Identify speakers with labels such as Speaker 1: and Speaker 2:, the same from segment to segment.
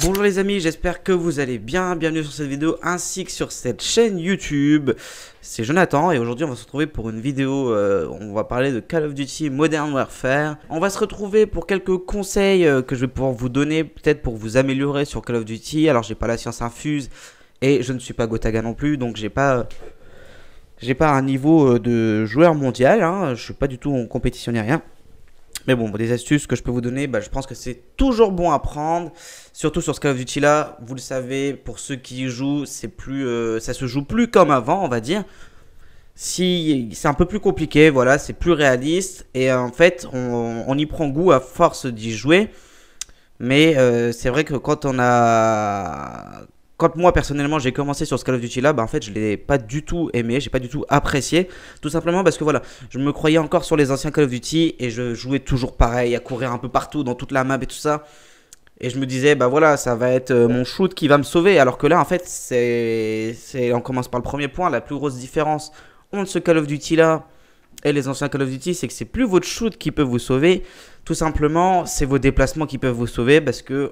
Speaker 1: Bonjour les amis, j'espère que vous allez bien, bienvenue sur cette vidéo ainsi que sur cette chaîne YouTube. C'est Jonathan et aujourd'hui on va se retrouver pour une vidéo, euh, on va parler de Call of Duty Modern Warfare. On va se retrouver pour quelques conseils euh, que je vais pouvoir vous donner, peut-être pour vous améliorer sur Call of Duty. Alors j'ai pas la science infuse et je ne suis pas Gotaga non plus, donc j'ai pas... j'ai pas un niveau euh, de joueur mondial, hein. je suis pas du tout en compétition ni rien. Mais bon, des astuces que je peux vous donner, bah, je pense que c'est toujours bon à prendre. Surtout sur ce Call of Duty là, vous le savez, pour ceux qui y jouent, c'est plus, euh, ça se joue plus comme avant, on va dire. Si c'est un peu plus compliqué, voilà, c'est plus réaliste et euh, en fait, on, y prend goût à force d'y jouer. Mais euh, c'est vrai que quand on a quand moi personnellement j'ai commencé sur ce Call of Duty là, bah en fait je l'ai pas du tout aimé, j'ai pas du tout apprécié, tout simplement parce que voilà, je me croyais encore sur les anciens Call of Duty et je jouais toujours pareil, à courir un peu partout dans toute la map et tout ça. Et je me disais, bah voilà, ça va être euh, mon shoot qui va me sauver. Alors que là, en fait, c'est. On commence par le premier point. La plus grosse différence entre ce Call of Duty là et les anciens Call of Duty, c'est que c'est plus votre shoot qui peut vous sauver. Tout simplement, c'est vos déplacements qui peuvent vous sauver parce que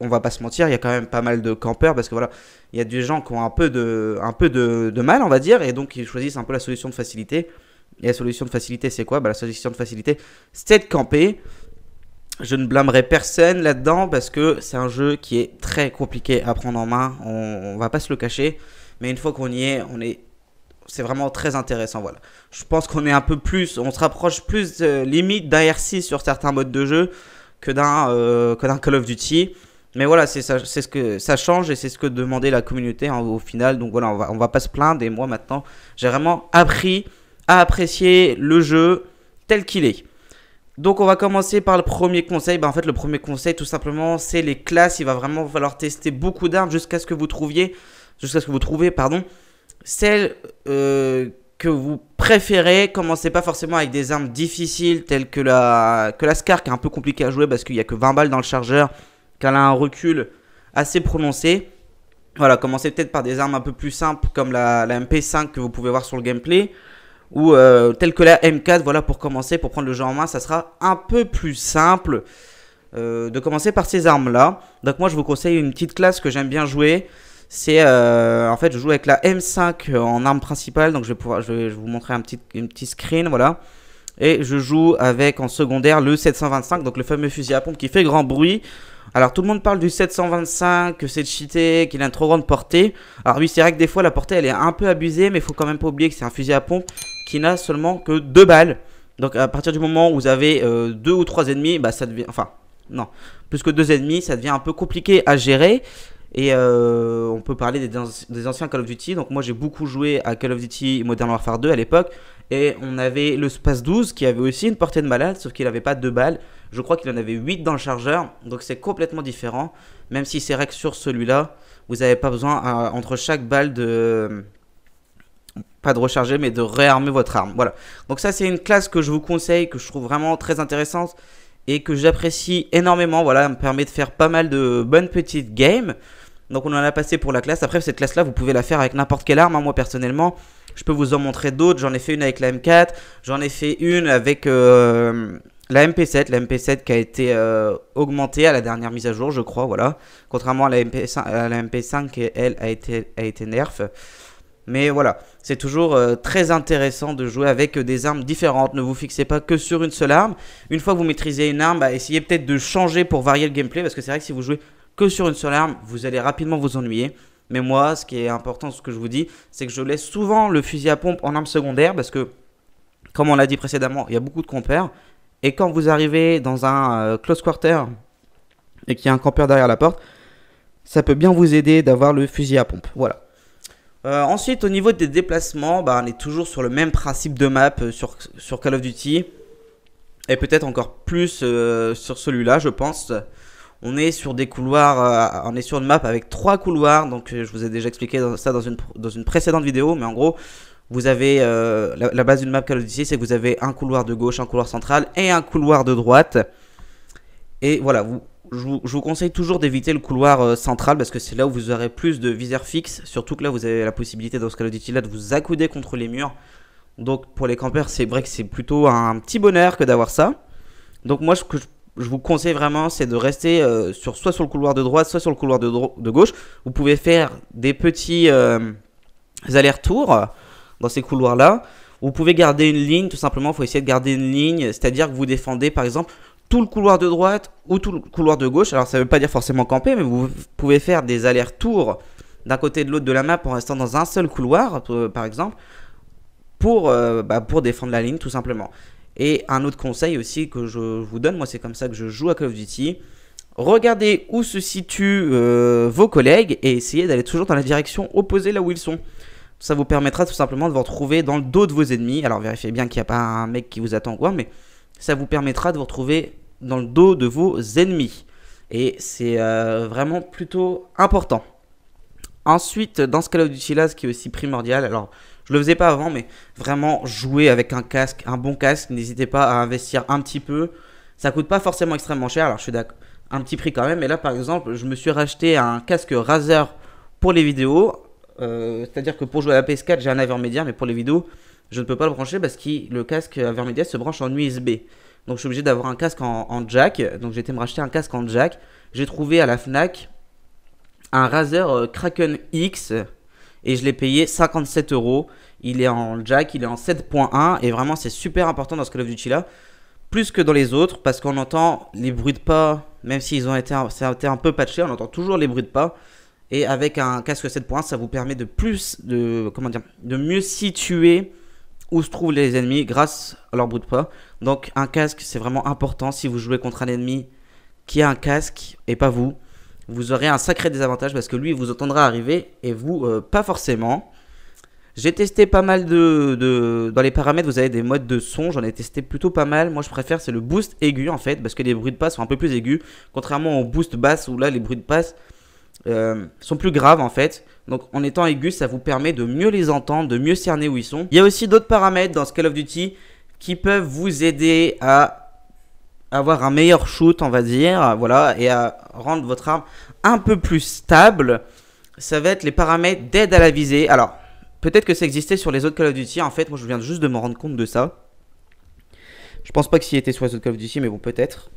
Speaker 1: on va pas se mentir, il y a quand même pas mal de campeurs parce que voilà, il y a des gens qui ont un peu de, un peu de, mal, on va dire, et donc ils choisissent un peu la solution de facilité. Et la solution de facilité, c'est quoi bah, La solution de facilité, c'est de camper. Je ne blâmerai personne là-dedans parce que c'est un jeu qui est très compliqué à prendre en main. On, va pas se le cacher. Mais une fois qu'on y est, on est. C'est vraiment très intéressant, voilà. Je pense qu'on est un peu plus, on se rapproche plus de euh, limite d'un R6 sur certains modes de jeu que d'un euh, Call of Duty. Mais voilà, c'est ça, ce que ça change et c'est ce que demandait la communauté hein, au final. Donc voilà, on va, va pas se plaindre. Et moi maintenant, j'ai vraiment appris à apprécier le jeu tel qu'il est. Donc on va commencer par le premier conseil. Ben, en fait le premier conseil tout simplement c'est les classes. Il va vraiment falloir tester beaucoup d'armes jusqu'à ce que vous trouviez, jusqu'à ce que vous trouviez, pardon, celles euh, que vous préférez. Commencez pas forcément avec des armes difficiles telles que la que Scar qui est un peu compliquée à jouer parce qu'il y a que 20 balles dans le chargeur qu'elle a un recul assez prononcé. Voilà, commencez peut-être par des armes un peu plus simples comme la, MP5 que vous pouvez voir sur le gameplay ou euh, telle que la M4, voilà pour commencer, pour prendre le jeu en main, ça sera un peu plus simple euh, de commencer par ces armes-là. Donc moi je vous conseille une petite classe que j'aime bien jouer, c'est euh, en fait je joue avec la M5 en arme principale, donc je vais, pouvoir, vous montrer un petit, une screen, voilà. Et je joue avec en secondaire le 725, donc le fameux fusil à pompe qui fait grand bruit. Alors tout le monde parle du 725, que c'est cheaté, qu'il a une trop grande portée. Alors oui, c'est vrai que des fois la portée elle est un peu abusée, mais il faut quand même pas oublier que c'est un fusil à pompe qui n'a seulement que 2 balles. Donc à partir du moment où vous avez euh, deux ou 3 ennemis, bah ça devient... Enfin, non, plus que 2 ennemis, ça devient un peu compliqué à gérer. Et euh, on peut parler des, anciens Call of Duty. Donc moi j'ai beaucoup joué à Call of Duty Modern Warfare 2 à l'époque. Et on avait le Space 12 qui avait aussi une portée de malade, sauf qu'il n'avait pas deux balles. Je crois qu'il en avait 8 dans le chargeur. Donc c'est complètement différent. Même si c'est vrai que sur celui-là, vous n'avez pas besoin euh, entre chaque balle de... Pas de recharger, mais de réarmer votre arme. Voilà. Donc ça c'est une classe que je vous conseille, que je trouve vraiment très intéressante et que j'apprécie énormément. Voilà, elle me permet de faire pas mal de bonnes petites games. Donc on en a passé pour la classe. Après cette classe là, vous pouvez la faire avec n'importe quelle arme. Hein, moi personnellement, je peux vous en montrer d'autres. J'en ai fait une avec la M4, j'en ai fait une avec euh, la MP7, la MP7 qui a été euh, augmentée à la dernière mise à jour, je crois. Voilà. Contrairement à la MP5, qui elle a été a été nerf. Mais voilà, c'est toujours euh, très intéressant de jouer avec des armes différentes. Ne vous fixez pas que sur une seule arme. Une fois que vous maîtrisez une arme, bah, essayez peut-être de changer pour varier le gameplay. Parce que c'est vrai que si vous jouez que sur une seule arme, vous allez rapidement vous ennuyer. Mais moi, ce qui est important, ce que je vous dis, c'est que je laisse souvent le fusil à pompe en arme secondaire parce que, comme on l'a dit précédemment, il y a beaucoup de compères. Et quand vous arrivez dans un euh, close quarter et qu'il y a un campeur derrière la porte, ça peut bien vous aider d'avoir le fusil à pompe. Voilà. Euh, ensuite, au niveau des déplacements, bah, on est toujours sur le même principe de map euh, sur, Call of Duty. Et peut-être encore plus euh, sur celui-là, je pense. On est sur des couloirs, on est sur une map avec trois couloirs. Donc, je vous ai déjà expliqué ça dans une, précédente vidéo. Mais en gros, vous avez la, base d'une map Call of Duty, c'est que vous avez un couloir de gauche, un couloir central et un couloir de droite. Et voilà, vous, je vous, conseille toujours d'éviter le couloir euh, central parce que c'est là où vous aurez plus de viseurs fixes Surtout que là, vous avez la possibilité dans ce cas là de vous accouder contre les murs. Donc pour les campeurs, c'est vrai que c'est plutôt un petit bonheur que d'avoir ça. Donc moi, ce que je, vous conseille vraiment, c'est de rester euh, sur, soit sur le couloir de droite, soit sur le couloir de, gauche. Vous pouvez faire des petits euh, allers-retours dans ces couloirs-là. Vous pouvez garder une ligne, tout simplement, il faut essayer de garder une ligne, c'est-à-dire que vous défendez par exemple tout le couloir de droite ou tout le couloir de gauche. Alors ça ne veut pas dire forcément camper, mais vous pouvez faire des allers-retours d'un côté de l'autre de la map en restant dans un seul couloir, euh, par exemple, pour, euh, bah, pour défendre la ligne tout simplement. Et un autre conseil aussi que je vous donne, moi c'est comme ça que je joue à Call of Duty. Regardez où se situent euh, vos collègues et essayez d'aller toujours dans la direction opposée là où ils sont. Ça vous permettra tout simplement de vous retrouver dans le dos de vos ennemis. Alors vérifiez bien qu'il n'y a pas un mec qui vous attend ou quoi, mais ça vous permettra de vous retrouver dans le dos de vos ennemis. Et c'est euh, vraiment plutôt important. Ensuite, dans ce Call of Duty là, ce qui est aussi primordial, alors je le faisais pas avant, mais vraiment jouer avec un casque, un bon casque, n'hésitez pas à investir un petit peu. Ça coûte pas forcément extrêmement cher, alors je suis d'accord, un petit prix quand même. Mais là, par exemple, je me suis racheté un casque Razer pour les vidéos, euh, c'est-à-dire que pour jouer à la PS4, j'ai un Ivermédia, mais pour les vidéos, je ne peux pas le brancher parce que le casque Avermedia se branche en USB. Donc je suis obligé d'avoir un casque en, jack. Donc j'ai été me racheter un casque en jack. J'ai trouvé à la Fnac un Razer euh, Kraken X et je l'ai payé 57 euros. Il est en jack, il est en 7.1 et vraiment c'est super important dans ce Call of Duty là, plus que dans les autres parce qu'on entend les bruits de pas, même s'ils ont été un, été un peu patché, on entend toujours les bruits de pas. Et avec un casque 7.1, ça vous permet de plus de comment dire, de mieux situer où se trouvent les ennemis grâce à leur bruit de pas. Donc un casque c'est vraiment important si vous jouez contre un ennemi qui a un casque et pas vous. Vous aurez un sacré désavantage parce que lui vous entendra arriver et vous euh, pas forcément. J'ai testé pas mal de, Dans les paramètres vous avez des modes de son, j'en ai testé plutôt pas mal. Moi je préfère c'est le boost aigu en fait parce que les bruits de passe sont un peu plus aigus. Contrairement au boost basse où là les bruits de passe euh, sont plus graves en fait. Donc en étant aigu, ça vous permet de mieux les entendre, de mieux cerner où ils sont. Il y a aussi d'autres paramètres dans ce Call of Duty qui peuvent vous aider à avoir un meilleur shoot, on va dire, voilà, et à rendre votre arme un peu plus stable. Ça va être les paramètres d'aide à la visée. Alors, peut-être que ça existait sur les autres Call of Duty. En fait, moi, je viens juste de me rendre compte de ça. Je pense pas que s'il était sur les autres Call of Duty, mais bon, peut-être.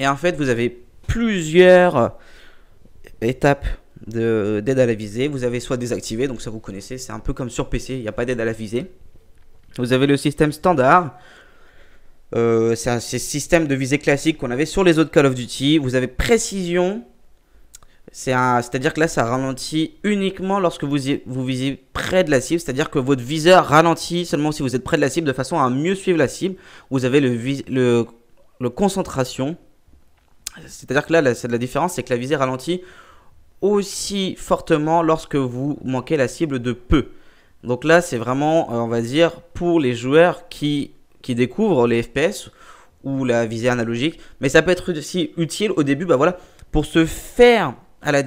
Speaker 1: Et en fait, vous avez plusieurs étapes d'aide à la visée. Vous avez soit désactivé, donc ça vous connaissez, c'est un peu comme sur PC, il n'y a pas d'aide à la visée. Vous avez le système standard. Euh, c'est un système de visée classique qu'on avait sur les autres Call of Duty. Vous avez précision. C'est-à-dire que là, ça ralentit uniquement lorsque vous, vous visez près de la cible. C'est-à-dire que votre viseur ralentit seulement si vous êtes près de la cible de façon à mieux suivre la cible. Vous avez le, le, concentration. C'est-à-dire que là, la, la différence, c'est que la visée ralentit aussi fortement lorsque vous manquez la cible de peu. Donc là, c'est vraiment, euh, on va dire, pour les joueurs qui, qui découvrent les FPS ou la visée analogique. Mais ça peut être aussi utile au début, bah voilà, pour se faire la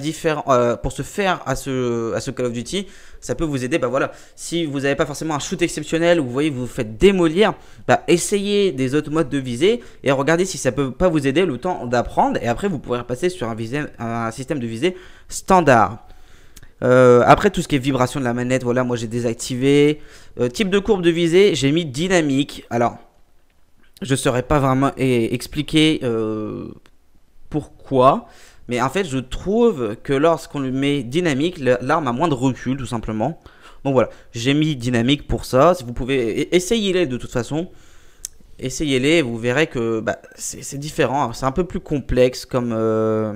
Speaker 1: euh, pour se faire à ce, à ce Call of Duty, ça peut vous aider. Bah voilà, si vous n'avez pas forcément un shoot exceptionnel, vous voyez, vous vous faites démolir, bah essayez des autres modes de visée et regardez si ça peut pas vous aider le temps d'apprendre. Et après, vous pourrez repasser sur un, système de visée standard. Euh, après tout ce qui est vibration de la manette, voilà, moi j'ai désactivé. Euh, type de courbe de visée, j'ai mis dynamique. Alors, je ne saurais pas vraiment eh, expliquer pourquoi. Mais en fait, je trouve que lorsqu'on lui met dynamique, l'arme a moins de recul, tout simplement. Donc voilà, j'ai mis dynamique pour ça. Si vous pouvez, e, essayez-les de toute façon. Essayez-les, vous verrez que bah, c'est différent. C'est un peu plus complexe comme... Euh,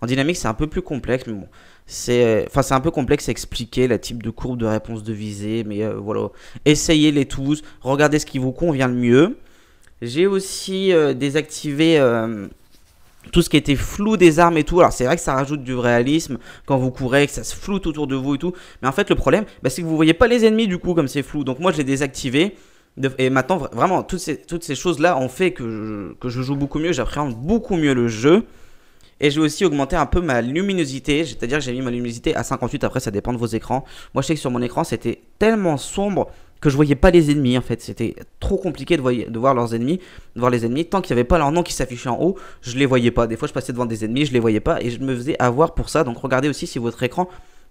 Speaker 1: en dynamique, c'est un peu plus complexe, mais bon. C'est euh, enfin, un peu complexe à expliquer, la type de courbe de réponse de visée, mais euh, voilà. Essayez-les tous, regardez ce qui vous convient le mieux. J'ai aussi désactivé tout ce qui était flou des armes et tout. Alors c'est vrai que ça rajoute du réalisme quand vous courez, que ça se floute autour de vous et tout. Mais en fait le problème, bah, c'est que vous voyez pas les ennemis du coup comme c'est flou. Donc moi je l'ai désactivé. Et maintenant vraiment toutes ces, toutes ces choses là ont fait que je, joue beaucoup mieux, j'appréhende beaucoup mieux le jeu. Et j'ai aussi augmenté un peu ma luminosité, c'est-à-dire j'ai mis ma luminosité à 58, après ça dépend de vos écrans. Moi je sais que sur mon écran c'était tellement sombre que je voyais pas les ennemis en fait. C'était trop compliqué de, de, voir leurs ennemis, de voir les ennemis. Tant qu'il n'y avait pas leur nom qui s'affichait en haut, je les voyais pas. Des fois, je passais devant des ennemis, je les voyais pas et je me faisais avoir pour ça. Donc regardez aussi si votre écran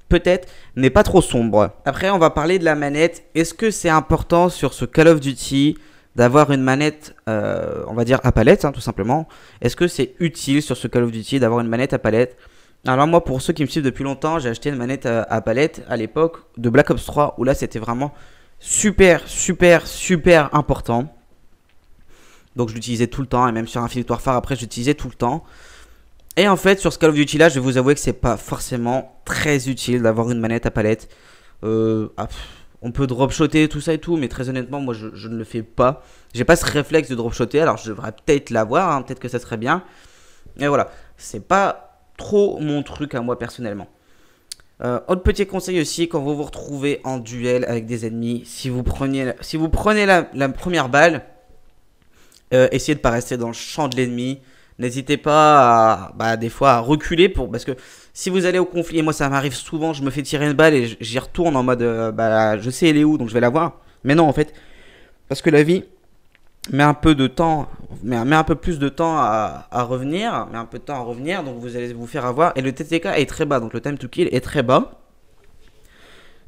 Speaker 1: peut-être n'est pas trop sombre. Après, on va parler de la manette. Est-ce que c'est important sur ce Call of Duty d'avoir une manette, euh, on va dire à palette, hein, tout simplement Est-ce que c'est utile sur ce Call of Duty d'avoir une manette à palette alors moi, pour ceux qui me suivent depuis longtemps, j'ai acheté une manette à, euh, à palette à l'époque de Black Ops 3, où là, c'était vraiment super, super, super important. Donc je l'utilisais tout le temps, et même sur Infinitoire Phare, après, je l'utilisais tout le temps. Et en fait, sur ce Call of Duty là, je vais vous avouer que c'est pas forcément très utile d'avoir une manette à palette. Euh, ah, on peut drop shotter tout ça et tout, mais très honnêtement, moi je, ne le fais pas. J'ai pas ce réflexe de drop shotter, alors je devrais peut-être l'avoir, hein, peut-être que ça serait bien. Mais voilà, c'est pas trop mon truc à moi personnellement. Euh, autre petit conseil aussi, quand vous vous retrouvez en duel avec des ennemis, si vous prenez, si vous prenez la, première balle, euh, essayez de ne pas rester dans le champ de l'ennemi. N'hésitez pas à, bah, des fois à reculer pour parce que si vous allez au conflit, et moi ça m'arrive souvent, je me fais tirer une balle et j'y retourne en mode euh, bah, je sais elle est où donc je vais la voir. Mais non en fait, parce que la vie, met un peu de temps, met, un peu plus de temps à, revenir, met un peu de temps à revenir, donc vous allez vous faire avoir. Et le TTK est très bas, donc le time to kill est très bas.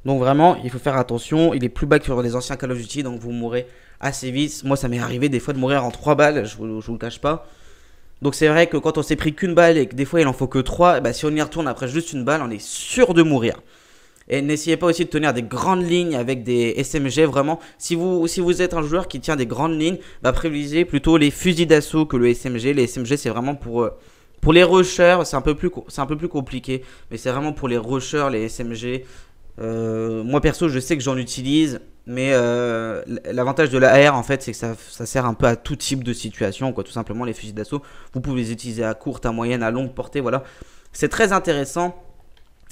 Speaker 1: Donc vraiment, il faut faire attention. Il est plus bas que sur les anciens Call of Duty, donc vous mourrez assez vite. Moi, ça m'est arrivé des fois de mourir en 3 balles, je, vous, vous le cache pas. Donc c'est vrai que quand on s'est pris qu'une balle et que des fois il en faut que 3, eh bah ben, si on y retourne après juste une balle, on est sûr de mourir. Et n'essayez pas aussi de tenir des grandes lignes avec des SMG, vraiment. Si vous, si vous êtes un joueur qui tient des grandes lignes, bah, privilégiez plutôt les fusils d'assaut que le SMG. Les SMG, c'est vraiment pour... Euh, pour les rushers, c'est un, peu plus un peu plus compliqué, mais c'est vraiment pour les rushers, les SMG. Euh, moi perso, je sais que j'en utilise, mais euh, l'avantage de la en fait, c'est que ça, ça, sert un peu à tout type de situation, quoi. Tout simplement, les fusils d'assaut, vous pouvez les utiliser à courte, à moyenne, à longue portée, voilà. C'est très intéressant.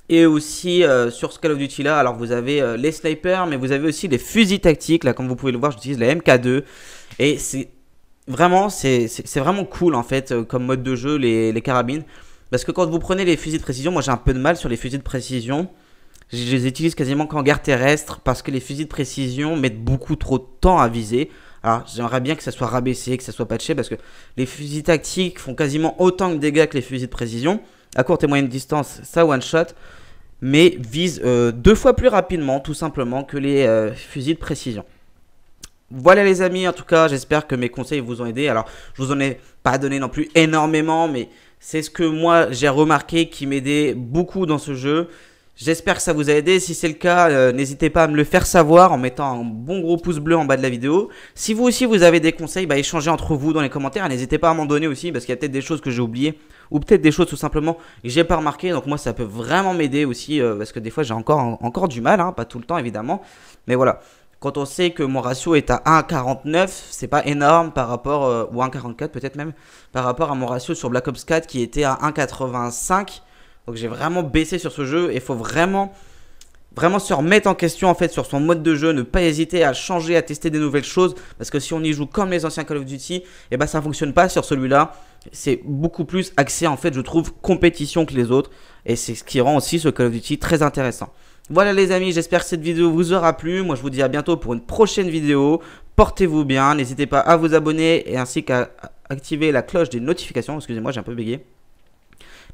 Speaker 1: Et aussi euh, sur ce Call of Duty là, alors vous avez euh, les snipers, mais vous avez aussi les fusils tactiques. Là, comme vous pouvez le voir, j'utilise la MK2. Et c'est vraiment, c'est vraiment cool en fait euh, comme mode de jeu les, les, carabines. Parce que quand vous prenez les fusils de précision, moi j'ai un peu de mal sur les fusils de précision. Je, je les utilise quasiment qu'en guerre terrestre parce que les fusils de précision mettent beaucoup trop de temps à viser. Alors j'aimerais bien que ça soit rabaissé, que ça soit patché parce que les fusils tactiques font quasiment autant de dégâts que les fusils de précision à courte et moyenne distance, ça one-shot, mais vise euh, deux fois plus rapidement, tout simplement, que les euh, fusils de précision. Voilà les amis, en tout cas, j'espère que mes conseils vous ont aidé. Alors, je vous en ai pas donné non plus énormément, mais c'est ce que moi j'ai remarqué qui m'aidait beaucoup dans ce jeu. J'espère que ça vous a aidé. Si c'est le cas, euh, n'hésitez pas à me le faire savoir en mettant un bon gros pouce bleu en bas de la vidéo. Si vous aussi vous avez des conseils, bah, échangez entre vous dans les commentaires. N'hésitez pas à m'en donner aussi parce qu'il y a peut-être des choses que j'ai oubliées ou peut-être des choses tout simplement que j'ai pas remarquées. Donc moi ça peut vraiment m'aider aussi euh, parce que des fois j'ai encore, encore du mal, hein. pas tout le temps évidemment. Mais voilà, quand on sait que mon ratio est à 1,49, c'est pas énorme par rapport, euh, ou 1,44 peut-être même, par rapport à mon ratio sur Black Ops 4 qui était à 1,85. Donc j'ai vraiment baissé sur ce jeu et il faut vraiment, vraiment se remettre en question en fait sur son mode de jeu, ne pas hésiter à changer, à tester des nouvelles choses parce que si on y joue comme les anciens Call of Duty, et eh ben ça fonctionne pas sur celui-là. C'est beaucoup plus axé en fait, je trouve, compétition que les autres et c'est ce qui rend aussi ce Call of Duty très intéressant. Voilà les amis, j'espère que cette vidéo vous aura plu. Moi je vous dis à bientôt pour une prochaine vidéo. Portez-vous bien, n'hésitez pas à vous abonner et ainsi qu'à activer la cloche des notifications. Excusez-moi, j'ai un peu bégayé.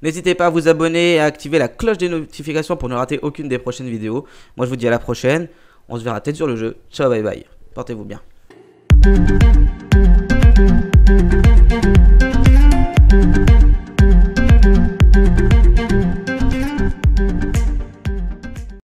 Speaker 1: N'hésitez pas à vous abonner et à activer la cloche des notifications pour ne rater aucune des prochaines vidéos. Moi, je vous dis à la prochaine. On se verra peut-être sur le jeu. Ciao, bye bye. Portez-vous bien.